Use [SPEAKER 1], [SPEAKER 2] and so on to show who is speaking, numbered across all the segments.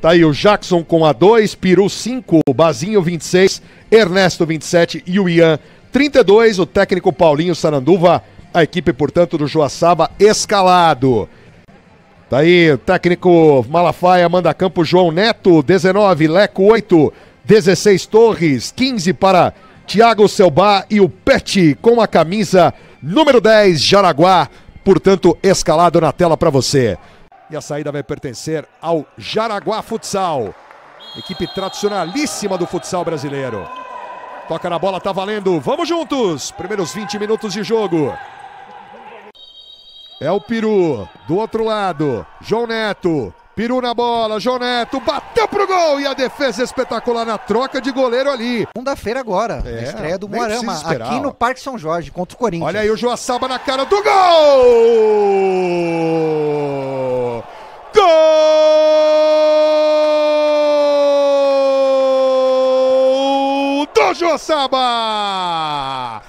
[SPEAKER 1] Tá aí o Jackson com a 2, Peru 5, Bazinho 26, Ernesto 27 e o Ian 32. O técnico Paulinho Saranduva, a equipe, portanto, do Joaçaba escalado. Tá aí, o técnico Malafaia manda campo João Neto, 19, Leco 8, 16 Torres, 15 para Thiago Selbá e o Pet com a camisa número 10, Jaraguá, portanto, escalado na tela para você. E a saída vai pertencer ao Jaraguá Futsal. Equipe tradicionalíssima do futsal brasileiro. Toca na bola, tá valendo. Vamos juntos. Primeiros 20 minutos de jogo. É o Peru. Do outro lado, João Neto. Peru na bola, João Neto bateu pro gol e a defesa espetacular na troca de goleiro ali. Segunda-feira agora, é, estreia do Moarama, aqui no Parque São Jorge, contra o Corinthians. Olha aí o Joaçaba na cara do gol! Jojossaba!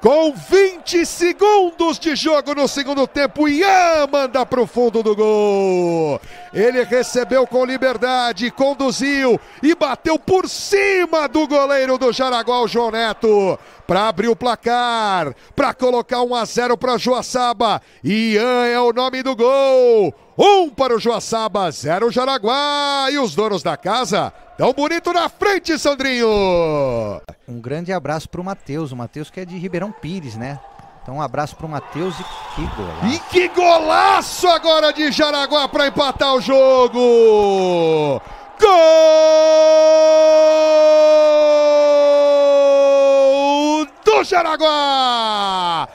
[SPEAKER 1] Com 20 segundos de jogo no segundo tempo, Ian manda para o fundo do gol. Ele recebeu com liberdade, conduziu e bateu por cima do goleiro do Jaraguá, o João Neto, para abrir o placar, para colocar 1 a 0 para Joaçaba. Ian é o nome do gol. Um para o Joaçaba, zero Jaraguá.
[SPEAKER 2] E os donos da casa Dá um bonito na frente, Sandrinho! Um grande abraço para o Matheus, o Matheus que é de Ribeirão Pires, né? Então um abraço para o Matheus e que golaço! E
[SPEAKER 1] que golaço agora de Jaraguá para empatar o jogo! Gol do Jaraguá!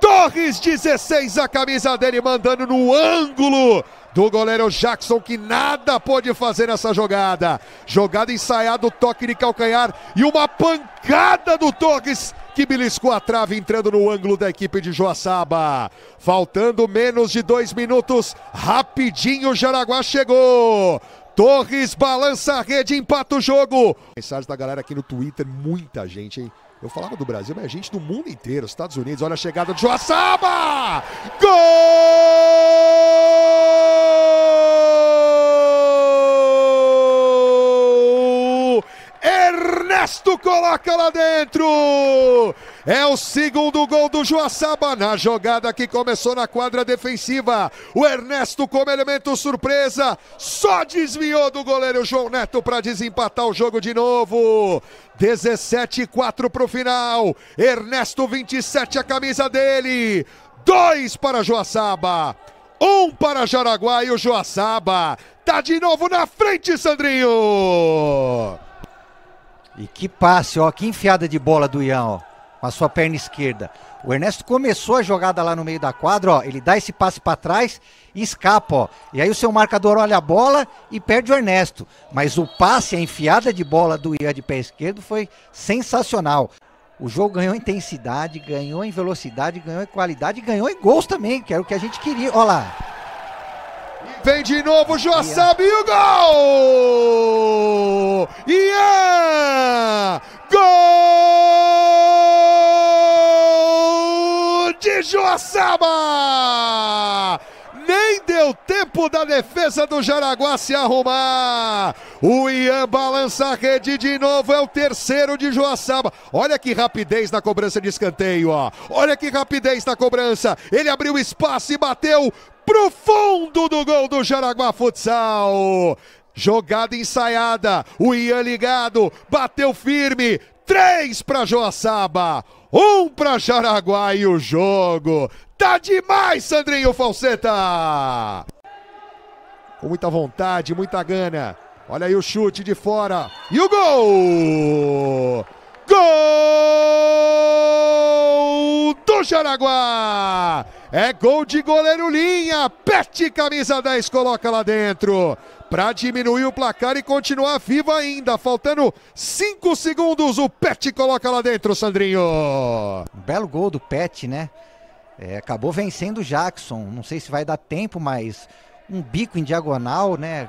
[SPEAKER 1] Torres 16, a camisa dele mandando no ângulo do goleiro Jackson, que nada pôde fazer nessa jogada. Jogada ensaiada, o toque de calcanhar e uma pancada do Torres que beliscou a trave entrando no ângulo da equipe de Joaçaba. Faltando menos de dois minutos, rapidinho o Jaraguá chegou. Torres balança a rede, empata o jogo. Mensagem da galera aqui no Twitter, muita gente, hein? Eu falava do Brasil, mas é gente do mundo inteiro, Estados Unidos. Olha a chegada de Joaçaba! Gol! Ernesto coloca lá dentro. É o segundo gol do Joaçaba na jogada que começou na quadra defensiva. O Ernesto, como elemento surpresa, só desviou do goleiro João Neto para desempatar o jogo de novo. 17 4 para o final. Ernesto 27 a camisa dele. 2 para Joaçaba. 1 um para Jaraguá e o Joaçaba. Tá de novo na
[SPEAKER 2] frente, Sandrinho. E que passe, ó, que enfiada de bola do Ian, ó. Com a sua perna esquerda. O Ernesto começou a jogada lá no meio da quadra, ó. Ele dá esse passe para trás e escapa, ó. E aí o seu marcador olha a bola e perde o Ernesto. Mas o passe, a enfiada de bola do Ian de pé esquerdo foi sensacional. O jogo ganhou intensidade, ganhou em velocidade, ganhou em qualidade, ganhou em gols também, que era o que a gente queria. Olha lá. Vem de novo, Joaçaba e o
[SPEAKER 1] gol! E é gol de Joaçaba! Deu é tempo da defesa do Jaraguá se arrumar. O Ian balança a rede de novo. É o terceiro de Joaçaba. Olha que rapidez na cobrança de escanteio, ó. Olha que rapidez na cobrança. Ele abriu espaço e bateu pro fundo do gol do Jaraguá Futsal. Jogada ensaiada, o Ian ligado, bateu firme, Três para Joaçaba, um para Jaraguá e o jogo. Tá demais, Sandrinho Falseta! Com muita vontade, muita gana. Olha aí o chute de fora. E o gol! Gol do Jaraguá! É gol de goleiro Linha. Pet camisa 10 coloca lá dentro para diminuir o placar e continuar vivo ainda. Faltando 5 segundos, o Pet coloca lá
[SPEAKER 2] dentro, Sandrinho. Um belo gol do Pet, né? É, acabou vencendo o Jackson. Não sei se vai dar tempo, mas um bico em diagonal, né?